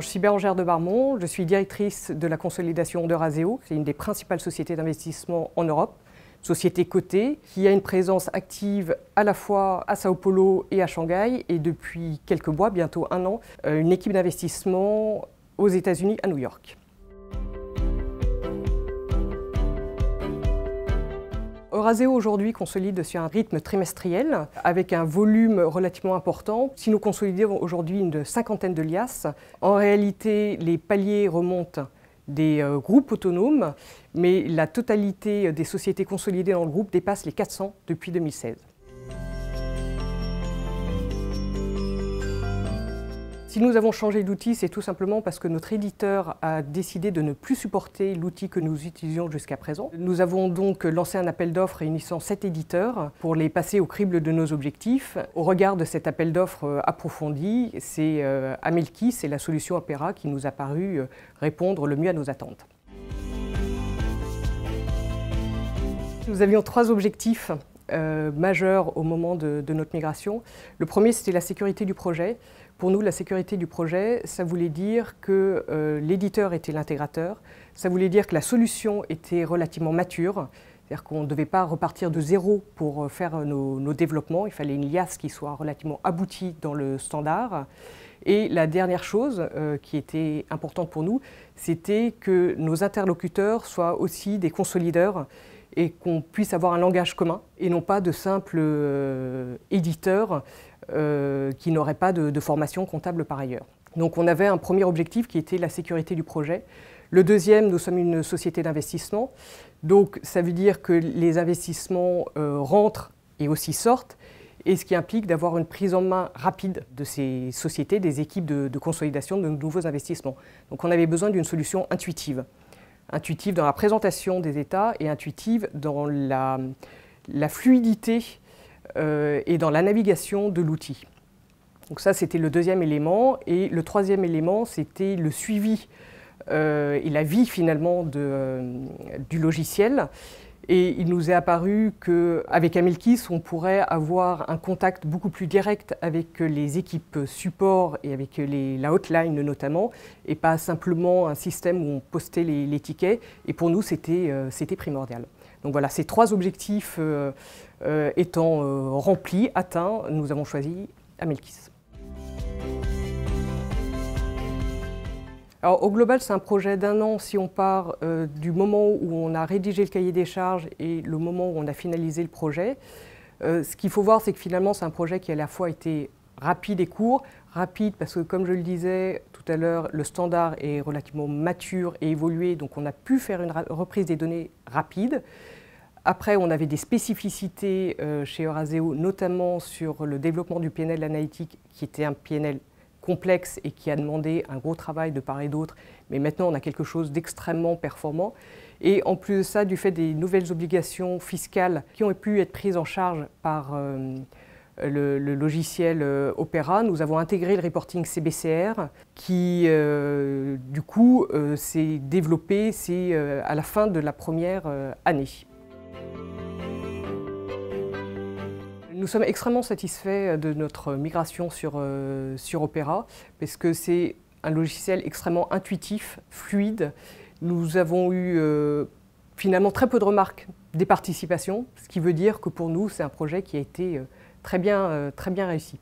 je suis Bérangère de Barmont, je suis directrice de la consolidation de Raseo, c'est une des principales sociétés d'investissement en Europe, société cotée qui a une présence active à la fois à Sao Paulo et à Shanghai et depuis quelques mois, bientôt un an, euh, une équipe d'investissement aux États-Unis à New York. Euraseo aujourd'hui consolide sur un rythme trimestriel avec un volume relativement important. Si nous consolidons aujourd'hui une cinquantaine de liasses, en réalité les paliers remontent des euh, groupes autonomes, mais la totalité des sociétés consolidées dans le groupe dépasse les 400 depuis 2016. Si nous avons changé d'outil, c'est tout simplement parce que notre éditeur a décidé de ne plus supporter l'outil que nous utilisions jusqu'à présent. Nous avons donc lancé un appel d'offres réunissant sept éditeurs pour les passer au crible de nos objectifs. Au regard de cet appel d'offres euh, approfondi, c'est euh, Amelki, c'est la solution Opera qui nous a paru euh, répondre le mieux à nos attentes. Nous avions trois objectifs majeurs au moment de notre migration. Le premier, c'était la sécurité du projet. Pour nous, la sécurité du projet, ça voulait dire que euh, l'éditeur était l'intégrateur, ça voulait dire que la solution était relativement mature, c'est-à-dire qu'on ne devait pas repartir de zéro pour euh, faire nos, développements, il fallait une liasse qui soit relativement aboutie dans le standard. Et la dernière chose euh, qui était importante pour nous, c'était que nos interlocuteurs soient aussi des consolideurs et qu'on puisse avoir un langage commun et non pas de simples éditeurs euh, qui n'auraient pas de, formation comptable par ailleurs. Donc on avait un premier objectif qui était la sécurité du projet. Le deuxième, nous sommes une société d'investissement. Donc ça veut dire que les investissements euh, rentrent et aussi sortent, et ce qui implique d'avoir une prise en main rapide de ces sociétés, des équipes de, consolidation de nouveaux investissements. Donc on avait besoin d'une solution intuitive. Intuitive dans la présentation des États et intuitive dans la, la fluidité euh, et dans la navigation de l'outil. Donc ça, c'était le deuxième élément. Et le troisième élément, c'était le suivi euh, et la vie finalement de, euh, du logiciel. Et il nous est apparu qu'avec Amelkis, on pourrait avoir un contact beaucoup plus direct avec les équipes support et avec les, la hotline notamment, et pas simplement un système où on postait les, tickets. Et pour nous, c'était primordial. Donc voilà, ces trois objectifs euh, euh, étant euh, remplis, atteints, nous avons choisi Amelkis. Alors, au global, c'est un projet d'un an si on part du moment où on a rédigé le cahier des charges et le moment où on a finalisé le projet. ce qu'il faut voir, c'est que finalement, c'est un projet qui a à la fois été rapide et court. Rapide parce que, comme je le disais, tout à l'heure, le standard est relativement mature et évolué, donc on a pu faire une reprise des données rapide. Après, on avait des spécificités euh, chez Euraseo, notamment sur le développement du PNL analytique, qui était un PNL complexe et qui a demandé un gros travail de part et d'autre. Mais maintenant, on a quelque chose d'extrêmement performant. Et en plus de ça, du fait des nouvelles obligations fiscales qui ont pu être prises en charge par... Euh, le, logiciel euh, Opera, nous avons intégré le reporting CBCR qui, euh, du coup, euh, s'est développé à la fin de la première année. Nous sommes extrêmement satisfaits de notre migration sur, sur Opera parce que c'est un logiciel extrêmement intuitif, fluide. Nous avons eu finalement très peu de remarques des participations, ce qui veut dire que pour nous, c'est un projet qui a été très bien, euh, très bien réussi.